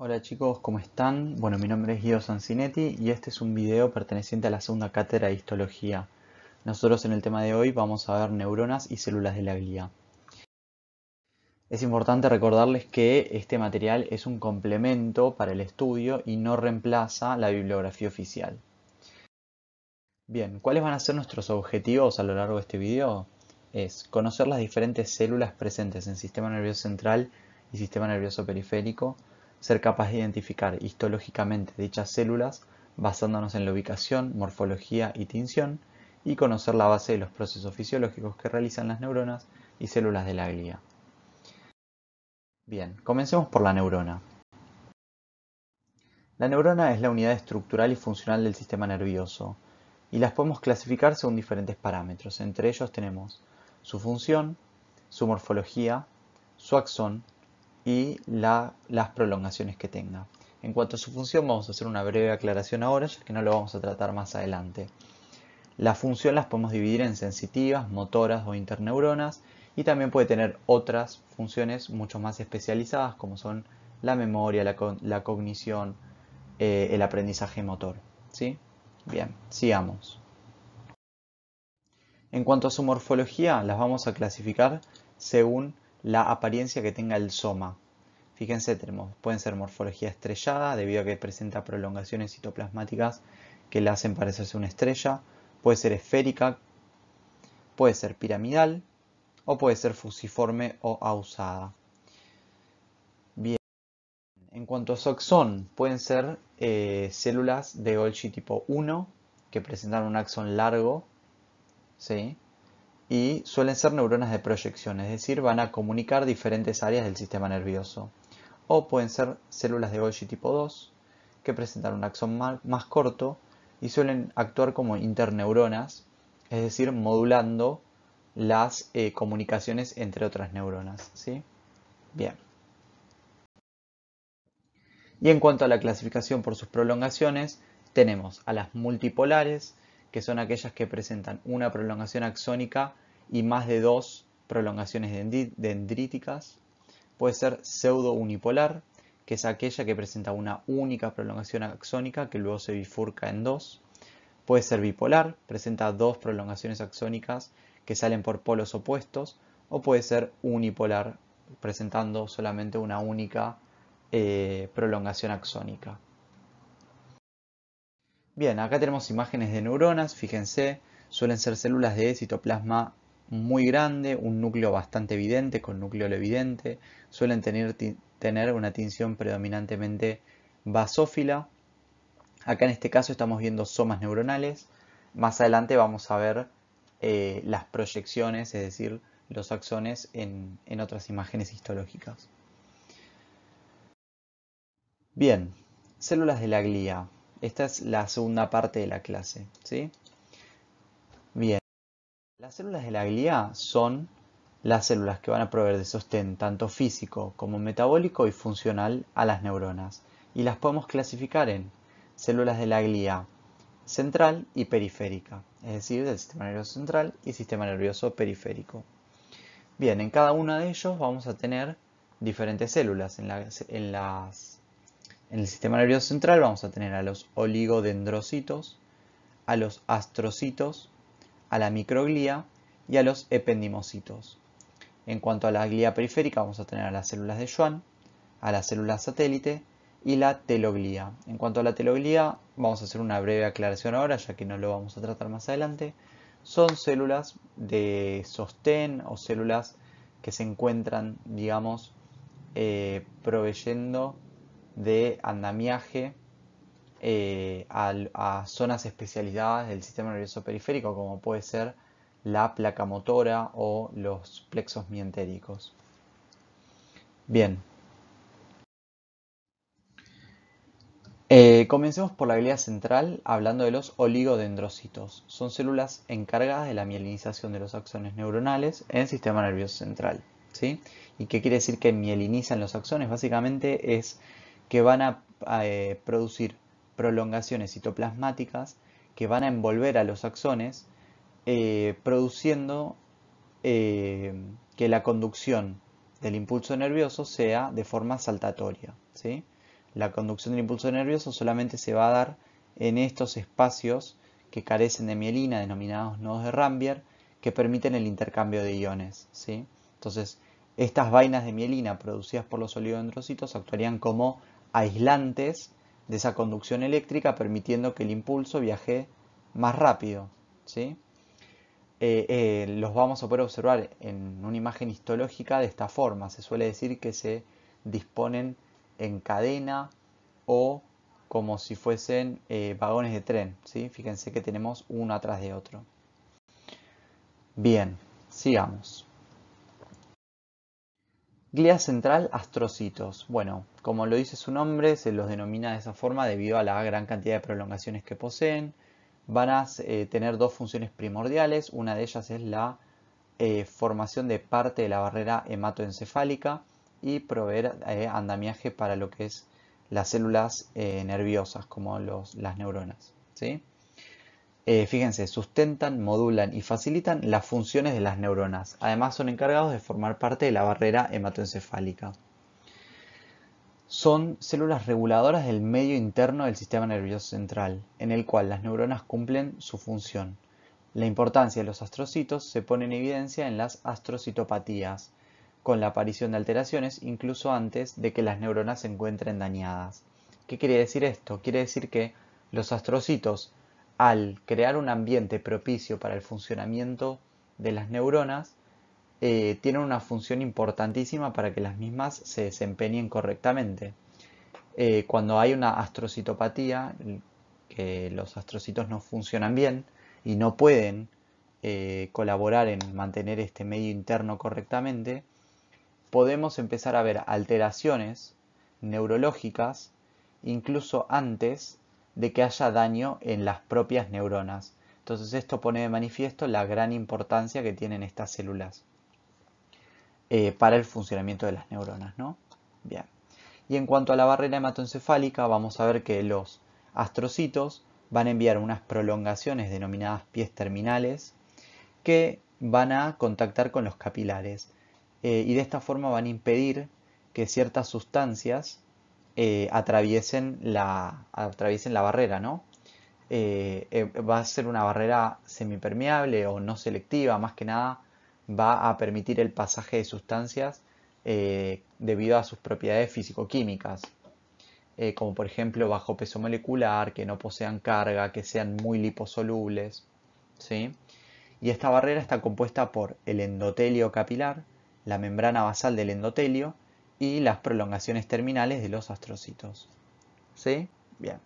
Hola chicos, ¿cómo están? Bueno, mi nombre es Guido Sanzinetti y este es un video perteneciente a la segunda cátedra de Histología. Nosotros en el tema de hoy vamos a ver neuronas y células de la glía. Es importante recordarles que este material es un complemento para el estudio y no reemplaza la bibliografía oficial. Bien, ¿cuáles van a ser nuestros objetivos a lo largo de este video? Es conocer las diferentes células presentes en sistema nervioso central y sistema nervioso periférico, ser capaz de identificar histológicamente dichas células basándonos en la ubicación, morfología y tinción, y conocer la base de los procesos fisiológicos que realizan las neuronas y células de la glía. Bien, comencemos por la neurona. La neurona es la unidad estructural y funcional del sistema nervioso, y las podemos clasificar según diferentes parámetros. Entre ellos tenemos su función, su morfología, su axón, y la, las prolongaciones que tenga. En cuanto a su función, vamos a hacer una breve aclaración ahora, ya que no lo vamos a tratar más adelante. La función las podemos dividir en sensitivas, motoras o interneuronas y también puede tener otras funciones mucho más especializadas como son la memoria, la, cognición, eh, el aprendizaje motor. ¿sí? Bien, sigamos. En cuanto a su morfología, las vamos a clasificar según la apariencia que tenga el soma. Fíjense, pueden ser morfología estrellada debido a que presenta prolongaciones citoplasmáticas que la hacen parecerse una estrella, puede ser esférica, puede ser piramidal o puede ser fusiforme o ausada. Bien, en cuanto a soxón, pueden ser eh, células de Golgi tipo 1 que presentan un axón largo, ¿sí? y suelen ser neuronas de proyección, es decir, van a comunicar diferentes áreas del sistema nervioso. O pueden ser células de Golgi tipo 2, que presentan un axón más corto y suelen actuar como interneuronas, es decir, modulando las eh, comunicaciones entre otras neuronas. Bien. Y en cuanto a la clasificación por sus prolongaciones, tenemos a las multipolares, que son aquellas que presentan una prolongación axónica y más de dos prolongaciones dendríticas. Puede ser pseudo unipolar, que es aquella que presenta una única prolongación axónica que luego se bifurca en dos. Puede ser bipolar, presenta dos prolongaciones axónicas que salen por polos opuestos. O puede ser unipolar, presentando solamente una única eh, prolongación axónica. Bien, acá tenemos imágenes de neuronas, fíjense, suelen ser células de citoplasma muy grande, un núcleo bastante evidente con núcleo evidente, suelen tener, una tinción predominantemente basófila. Acá en este caso estamos viendo somas neuronales, más adelante vamos a ver eh, las proyecciones, es decir, los axones en, en otras imágenes histológicas. Bien, células de la glía. Esta es la segunda parte de la clase. ¿sí? Bien. Las células de la glía son las células que van a proveer de sostén tanto físico como metabólico y funcional a las neuronas. Y las podemos clasificar en células de la glía central y periférica, es decir, del sistema nervioso central y sistema nervioso periférico. Bien, en cada una de ellos vamos a tener diferentes células. En, en las en el sistema nervioso central vamos a tener a los oligodendrocitos, a los astrocitos, a la microglía y a los ependimocitos. En cuanto a la glía periférica vamos a tener a las células de Schwann, a las células satélite y la teloglía. En cuanto a la teloglía vamos a hacer una breve aclaración ahora ya que no lo vamos a tratar más adelante. Son células de sostén o células que se encuentran, digamos, eh, proveyendo de andamiaje eh, a, zonas especializadas del sistema nervioso periférico, como puede ser la placa motora o los plexos mientéricos. Bien. Eh, comencemos por la glía central hablando de los oligodendrocitos. Son células encargadas de la mielinización de los axones neuronales en el sistema nervioso central. ¿sí? ¿Y qué quiere decir que mielinizan los axones? Básicamente es que van a, eh, producir prolongaciones citoplasmáticas que van a envolver a los axones, eh, produciendo eh, que la conducción del impulso nervioso sea de forma saltatoria. ¿sí? La conducción del impulso nervioso solamente se va a dar en estos espacios que carecen de mielina, denominados nodos de Rambier, que permiten el intercambio de iones. ¿sí? Entonces, estas vainas de mielina producidas por los oligodendrocitos actuarían como aislantes de esa conducción eléctrica, permitiendo que el impulso viaje más rápido. ¿sí? Eh, eh, los vamos a poder observar en una imagen histológica de esta forma. Se suele decir que se disponen en cadena o como si fuesen eh, vagones de tren. ¿sí? Fíjense que tenemos uno atrás de otro. Bien, sigamos. Glía central, astrocitos. Bueno, como lo dice su nombre, se los denomina de esa forma debido a la gran cantidad de prolongaciones que poseen. Van a eh, tener dos funciones primordiales. Una de ellas es la eh, formación de parte de la barrera hematoencefálica y proveer eh, andamiaje para lo que es las células nerviosas, como las neuronas. ¿sí? Eh, fíjense, sustentan, modulan y facilitan las funciones de las neuronas. Además son encargados de formar parte de la barrera hematoencefálica. Son células reguladoras del medio interno del sistema nervioso central, en el cual las neuronas cumplen su función. La importancia de los astrocitos se pone en evidencia en las astrocitopatías, con la aparición de alteraciones incluso antes de que las neuronas se encuentren dañadas. ¿Qué quiere decir esto? Quiere decir que los astrocitos al crear un ambiente propicio para el funcionamiento de las neuronas, eh, tienen una función importantísima para que las mismas se desempeñen correctamente. Eh, cuando hay una astrocitopatía, que los astrocitos no funcionan bien y no pueden eh, colaborar en mantener este medio interno correctamente, podemos empezar a ver alteraciones neurológicas incluso antes de que haya daño en las propias neuronas. Entonces esto pone de manifiesto la gran importancia que tienen estas células eh, para el funcionamiento de las neuronas. ¿no? Bien. Y en cuanto a la barrera hematoencefálica, vamos a ver que los astrocitos van a enviar unas prolongaciones denominadas pies terminales que van a contactar con los capilares eh, y de esta forma van a impedir que ciertas sustancias eh, atraviesen, la, barrera, ¿no? Eh, eh, va a ser una barrera semipermeable o no selectiva, más que nada va a permitir el pasaje de sustancias debido a sus propiedades físico-químicas, como por ejemplo bajo peso molecular, que no posean carga, que sean muy liposolubles, ¿sí? Y esta barrera está compuesta por el endotelio capilar, la membrana basal del endotelio y las prolongaciones terminales de los astrocitos. ¿Sí? Bien.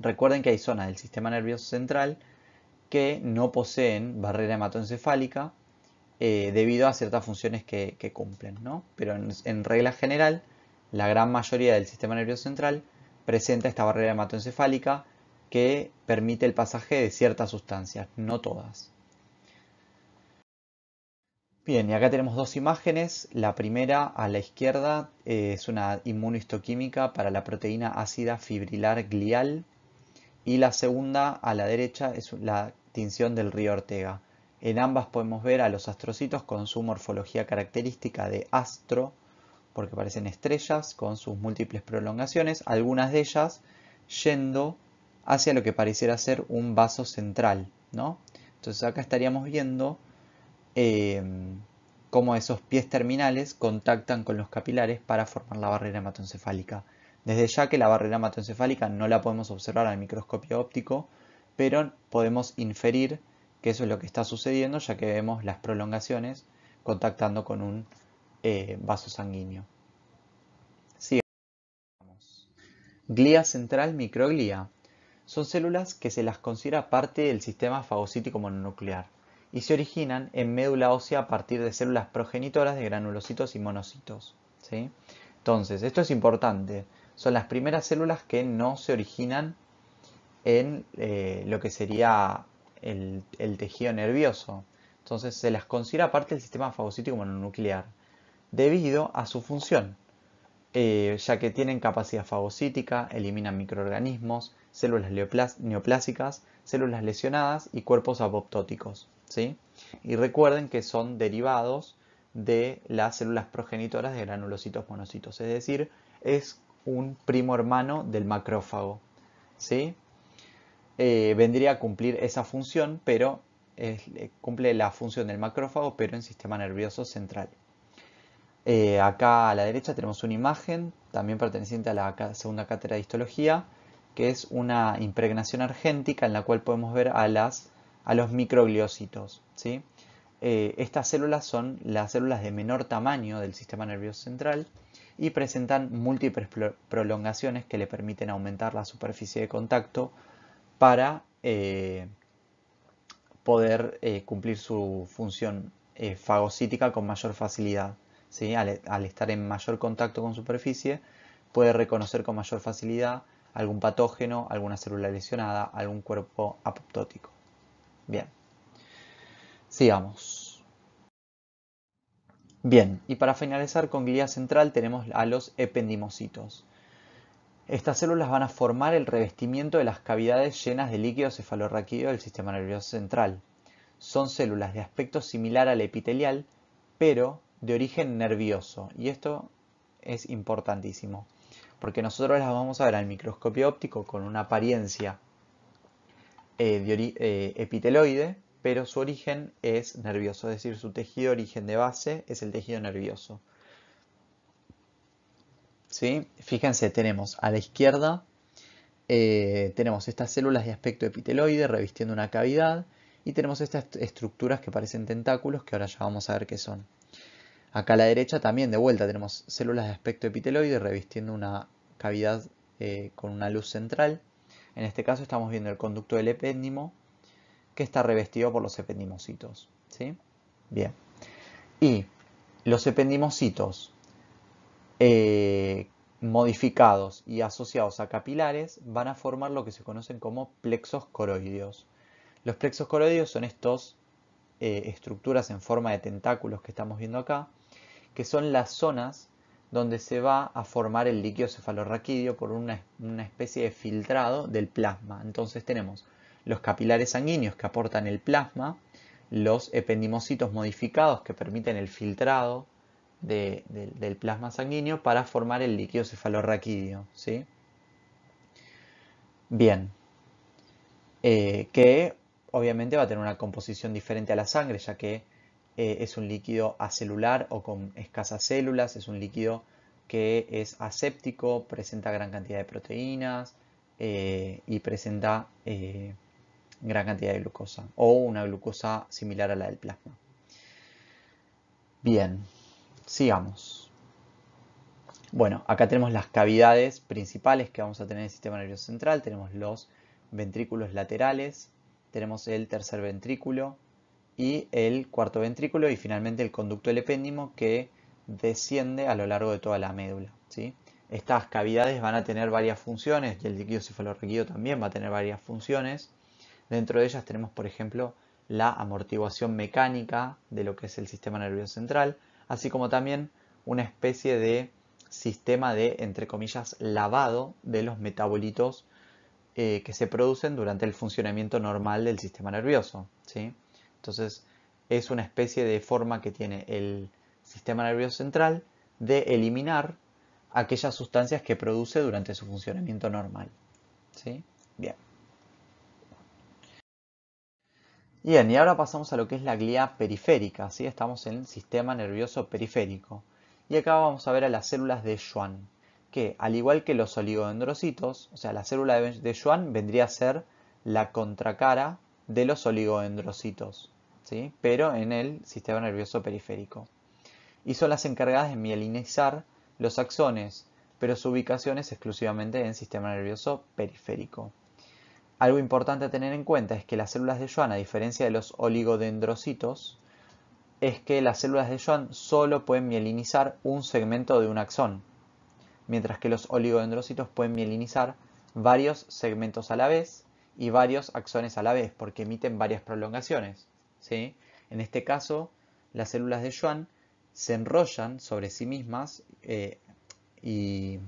Recuerden que hay zonas del sistema nervioso central que no poseen barrera hematoencefálica eh, debido a ciertas funciones que, cumplen, ¿no? Pero en, regla general, la gran mayoría del sistema nervioso central presenta esta barrera hematoencefálica que permite el pasaje de ciertas sustancias, no todas. Bien, y acá tenemos dos imágenes. La primera a la izquierda eh, es una inmunohistoquímica para la proteína ácida fibrilar glial y la segunda a la derecha es la tinción del río Ortega. En ambas podemos ver a los astrocitos con su morfología característica de astro, porque parecen estrellas con sus múltiples prolongaciones, algunas de ellas yendo hacia lo que pareciera ser un vaso central, ¿no? Entonces acá estaríamos viendo Em, cómo esos pies terminales contactan con los capilares para formar la barrera hematoencefálica. Desde ya que la barrera hematoencefálica no la podemos observar al microscopio óptico, pero podemos inferir que eso es lo que está sucediendo ya que vemos las prolongaciones contactando con un eh, vaso sanguíneo. Glía central microglía. Son células que se las considera parte del sistema fagocítico mononuclear y se originan en médula ósea a partir de células progenitoras de granulocitos y monocitos. Entonces, esto es importante. Son las primeras células que no se originan en eh, lo que sería el, el, tejido nervioso. Entonces se las considera parte del sistema fagocítico mononuclear, debido a su función. Eh, ya que tienen capacidad fagocítica, eliminan microorganismos, células neoplásicas, células lesionadas y cuerpos apoptóticos. ¿sí? Y recuerden que son derivados de las células progenitoras de granulocitos monocitos, es decir, es un primo hermano del macrófago. ¿sí? Eh, vendría a cumplir esa función, pero eh, cumple la función del macrófago, pero en sistema nervioso central. Eh, acá a la derecha tenemos una imagen, también perteneciente a la segunda cátedra de histología, que es una impregnación argéntica en la cual podemos ver a, las, a los microgliocitos. Eh, estas células son las células de menor tamaño del sistema nervioso central y presentan múltiples prolongaciones que le permiten aumentar la superficie de contacto para eh, poder cumplir su función fagocítica con mayor facilidad al, estar en mayor contacto con superficie, puede reconocer con mayor facilidad algún patógeno, alguna célula lesionada, algún cuerpo apoptótico. Bien, sigamos. Bien, y para finalizar con glía central tenemos a los ependimocitos. Estas células van a formar el revestimiento de las cavidades llenas de líquido cefalorraquídeo del sistema nervioso central. Son células de aspecto similar al epitelial, pero de origen nervioso. Y esto es importantísimo, porque nosotros las vamos a ver al microscopio óptico con una apariencia eh, eh, epiteloide, pero su origen es nervioso, es decir, su tejido origen de base es el tejido nervioso. ¿Sí? Fíjense, tenemos a la izquierda, eh, tenemos estas células de aspecto epiteloide revistiendo una cavidad y tenemos estas estructuras que parecen tentáculos que ahora ya vamos a ver qué son. Acá a la derecha también de vuelta tenemos células de aspecto epiteloide revistiendo una cavidad eh, con una luz central. En este caso estamos viendo el conducto del epéndimo que está revestido por los ependimocitos. ¿sí? Bien. Y los ependimocitos eh, modificados y asociados a capilares van a formar lo que se conocen como plexos coroideos. Los plexos coroideos son estas eh, estructuras en forma de tentáculos que estamos viendo acá, que son las zonas donde se va a formar el líquido cefalorraquídeo por una, especie de filtrado del plasma. Entonces tenemos los capilares sanguíneos que aportan el plasma, los ependimocitos modificados que permiten el filtrado del plasma sanguíneo para formar el líquido cefalorraquídeo. ¿sí? Bien, eh, que obviamente va a tener una composición diferente a la sangre, ya que eh, es un líquido acelular o con escasas células, es un líquido que es aséptico, presenta gran cantidad de proteínas eh, y presenta eh, gran cantidad de glucosa o una glucosa similar a la del plasma. Bien, sigamos. Bueno, acá tenemos las cavidades principales que vamos a tener en el sistema nervioso central. Tenemos los ventrículos laterales, tenemos el tercer ventrículo, y el cuarto ventrículo y finalmente el conducto del que desciende a lo largo de toda la médula. ¿sí? Estas cavidades van a tener varias funciones y el líquido cefalorraquídeo también va a tener varias funciones. Dentro de ellas tenemos, por ejemplo, la amortiguación mecánica de lo que es el sistema nervioso central, así como también una especie de sistema de, entre comillas, lavado de los metabolitos eh, que se producen durante el funcionamiento normal del sistema nervioso. ¿sí? Entonces es una especie de forma que tiene el sistema nervioso central de eliminar aquellas sustancias que produce durante su funcionamiento normal. ¿Sí? Bien. Bien, y ahora pasamos a lo que es la glía periférica, Estamos en el sistema nervioso periférico. Y acá vamos a ver a las células de Schwann, que al igual que los oligodendrocitos, o sea, la célula de Schwann vendría a ser la contracara de los oligodendrocitos, ¿sí? pero en el sistema nervioso periférico. Y son las encargadas de mielinizar los axones, pero su ubicación es exclusivamente en el sistema nervioso periférico. Algo importante a tener en cuenta es que las células de Joan, a diferencia de los oligodendrocitos, es que las células de Joan solo pueden mielinizar un segmento de un axón, mientras que los oligodendrocitos pueden mielinizar varios segmentos a la vez y varios axones a la vez, porque emiten varias prolongaciones. ¿sí? En este caso, las células de Schwann se enrollan sobre sí mismas eh, y,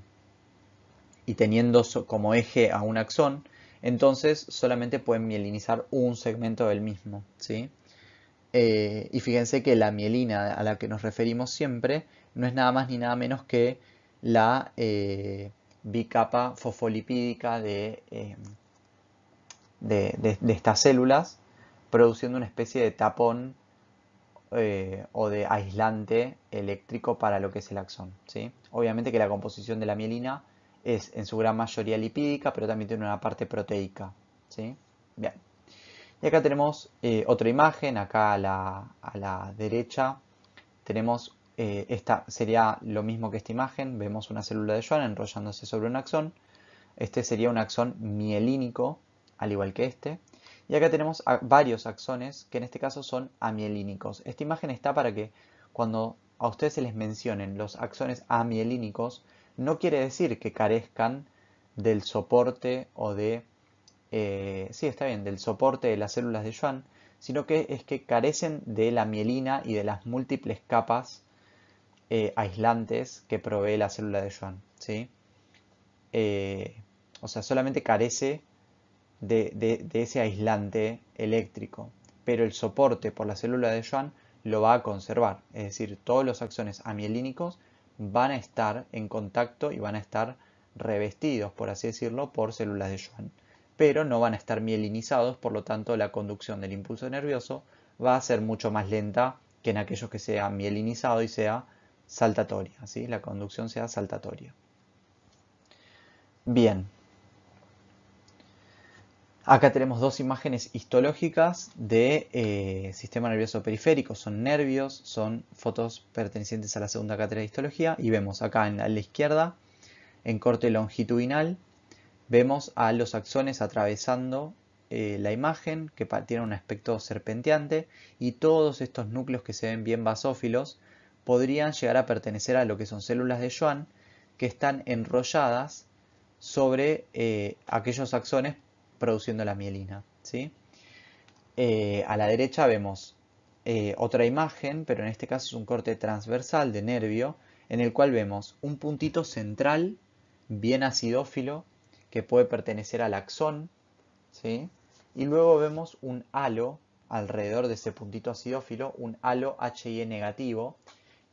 teniendo como eje a un axón, entonces solamente pueden mielinizar un segmento del mismo. ¿sí? Eh, y fíjense que la mielina a la que nos referimos siempre no es nada más ni nada menos que la eh, bicapa fosfolipídica de de, estas células, produciendo una especie de tapón eh, o de aislante eléctrico para lo que es el axón. ¿sí? Obviamente que la composición de la mielina es en su gran mayoría lipídica, pero también tiene una parte proteica. ¿sí? Y acá tenemos eh, otra imagen, acá a la, derecha tenemos, eh, esta sería lo mismo que esta imagen, vemos una célula de Schwann enrollándose sobre un axón. Este sería un axón mielínico al igual que este. Y acá tenemos varios axones que en este caso son amielínicos. Esta imagen está para que cuando a ustedes se les mencionen los axones amielínicos, no quiere decir que carezcan del soporte o de... Eh, sí, está bien, del soporte de las células de Schwann, sino que es que carecen de la mielina y de las múltiples capas eh, aislantes que provee la célula de Schwann. ¿sí? Eh, o sea, solamente carece de, ese aislante eléctrico, pero el soporte por la célula de Schwann lo va a conservar, es decir, todos los axones amielínicos van a estar en contacto y van a estar revestidos, por así decirlo, por células de Schwann, pero no van a estar mielinizados, por lo tanto la conducción del impulso nervioso va a ser mucho más lenta que en aquellos que sea mielinizado y sea saltatoria, la conducción sea saltatoria. Bien, Acá tenemos dos imágenes histológicas de eh, sistema nervioso periférico. Son nervios, son fotos pertenecientes a la segunda cátedra de histología. Y vemos acá en la, izquierda, en corte longitudinal, vemos a los axones atravesando eh, la imagen, que tiene un aspecto serpenteante, y todos estos núcleos que se ven bien basófilos podrían llegar a pertenecer a lo que son células de Schwann, que están enrolladas sobre eh, aquellos axones produciendo la mielina. ¿sí? Eh, a la derecha vemos eh, otra imagen, pero en este caso es un corte transversal de nervio, en el cual vemos un puntito central bien acidófilo que puede pertenecer al axón, ¿sí? y luego vemos un halo alrededor de ese puntito acidófilo, un halo HI negativo,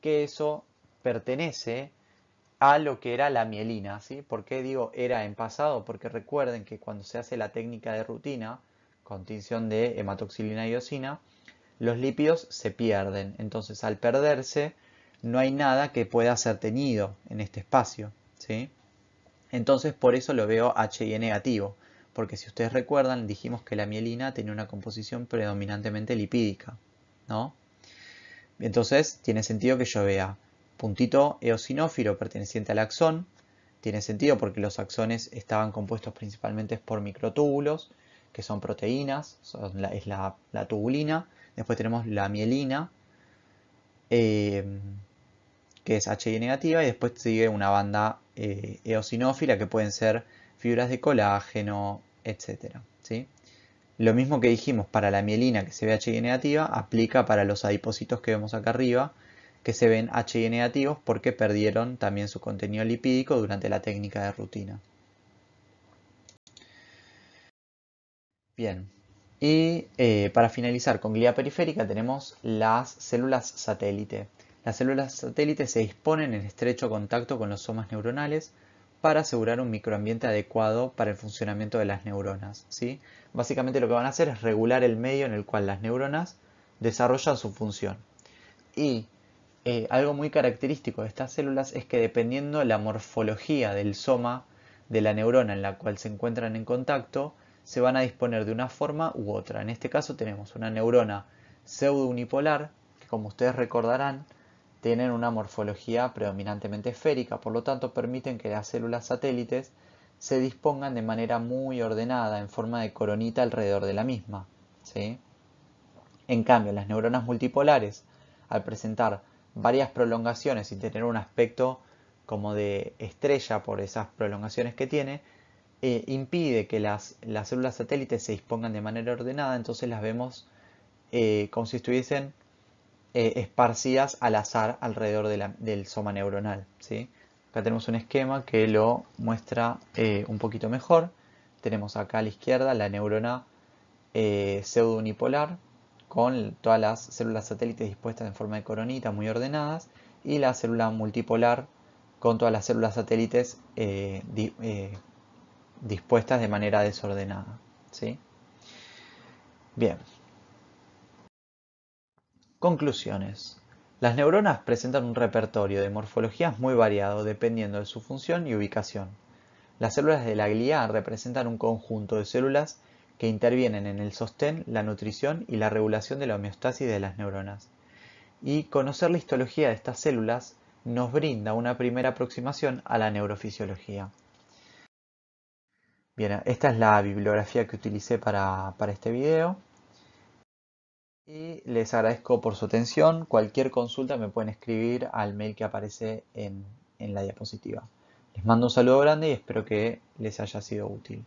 que eso pertenece a lo que era la mielina. ¿sí? ¿Por qué digo era en pasado? Porque recuerden que cuando se hace la técnica de rutina con tinción de hematoxilina y eosina, los lípidos se pierden. Entonces, al perderse, no hay nada que pueda ser tenido en este espacio. ¿sí? Entonces, por eso lo veo HI negativo. Porque si ustedes recuerdan, dijimos que la mielina tenía una composición predominantemente lipídica. ¿no? Entonces, tiene sentido que yo vea puntito eosinófilo perteneciente al axón. Tiene sentido porque los axones estaban compuestos principalmente por microtúbulos, que son proteínas, es la, tubulina. Después tenemos la mielina, em, que es HI negativa, y después sigue una banda eh, eosinófila que pueden ser fibras de colágeno, etc. ¿sí? Lo mismo que dijimos para la mielina que se ve HI negativa, aplica para los adipocitos que vemos acá arriba, que se ven HI negativos porque perdieron también su contenido lipídico durante la técnica de rutina. Bien, y eh, para finalizar con glía periférica tenemos las células satélite. Las células satélite se disponen en estrecho contacto con los somas neuronales para asegurar un microambiente adecuado para el funcionamiento de las neuronas. ¿sí? Básicamente lo que van a hacer es regular el medio en el cual las neuronas desarrollan su función. Y eh, algo muy característico de estas células es que dependiendo de la morfología del soma de la neurona en la cual se encuentran en contacto, se van a disponer de una forma u otra. En este caso tenemos una neurona pseudo unipolar, que como ustedes recordarán, tienen una morfología predominantemente esférica, por lo tanto permiten que las células satélites se dispongan de manera muy ordenada en forma de coronita alrededor de la misma. En cambio, las neuronas multipolares, al presentar varias prolongaciones y tener un aspecto como de estrella por esas prolongaciones que tiene, eh, impide que las, células satélites se dispongan de manera ordenada, entonces las vemos eh, como si estuviesen eh, esparcidas al azar alrededor del soma neuronal. ¿sí? Acá tenemos un esquema que lo muestra un poquito mejor. Tenemos acá a la izquierda la neurona pseudo unipolar con todas las células satélites dispuestas en forma de coronita muy ordenadas y la célula multipolar con todas las células satélites eh, eh, dispuestas de manera desordenada. Bien. Conclusiones. Las neuronas presentan un repertorio de morfologías muy variado dependiendo de su función y ubicación. Las células de la glía representan un conjunto de células que intervienen en el sostén, la nutrición y la regulación de la homeostasis de las neuronas. Y conocer la histología de estas células nos brinda una primera aproximación a la neurofisiología. Bien, esta es la bibliografía que utilicé para, este video. Y les agradezco por su atención. Cualquier consulta me pueden escribir al mail que aparece en, en la diapositiva. Les mando un saludo grande y espero que les haya sido útil.